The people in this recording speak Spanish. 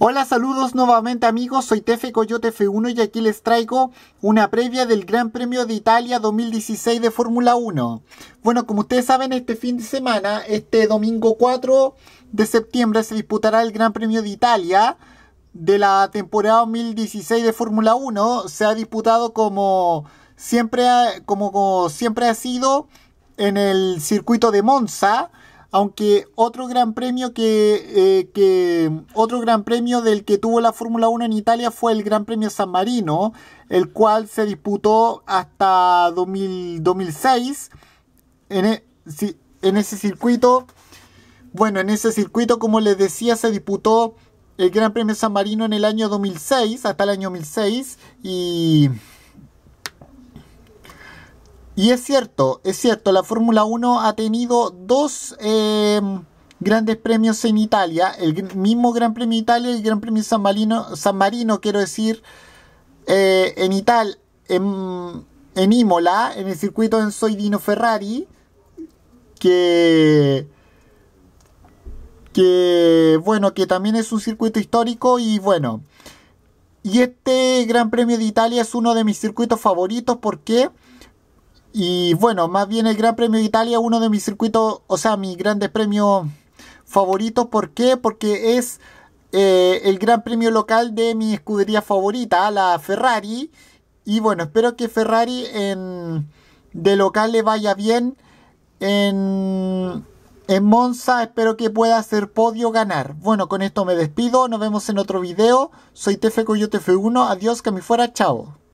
Hola, saludos nuevamente amigos, soy Tefe Coyote F1 y aquí les traigo una previa del Gran Premio de Italia 2016 de Fórmula 1. Bueno, como ustedes saben, este fin de semana, este domingo 4 de septiembre se disputará el Gran Premio de Italia de la temporada 2016 de Fórmula 1. Se ha disputado como siempre como siempre ha sido en el circuito de Monza aunque otro gran premio eh, que, otro gran premio del que tuvo la Fórmula 1 en Italia fue el Gran Premio San Marino, el cual se disputó hasta 2006 en, e, en ese circuito. Bueno, en ese circuito, como les decía, se disputó el Gran Premio San Marino en el año 2006, hasta el año 2006 y y es cierto, es cierto, la Fórmula 1 ha tenido dos eh, grandes premios en Italia, el mismo Gran Premio Italia y el Gran Premio San Marino, San Marino quiero decir, eh, en Italia, en, Imola, en el circuito en Soidino Ferrari, que que bueno, que también es un circuito histórico y bueno. Y este Gran Premio de Italia es uno de mis circuitos favoritos. porque... qué? Y bueno, más bien el Gran Premio de Italia, uno de mis circuitos, o sea, mis grandes premios favoritos. ¿Por qué? Porque es eh, el Gran Premio local de mi escudería favorita, la Ferrari. Y bueno, espero que Ferrari en, de local le vaya bien. En, en Monza espero que pueda hacer podio ganar. Bueno, con esto me despido. Nos vemos en otro video. Soy Tefe Coyote F1. Adiós, que me fuera. Chao.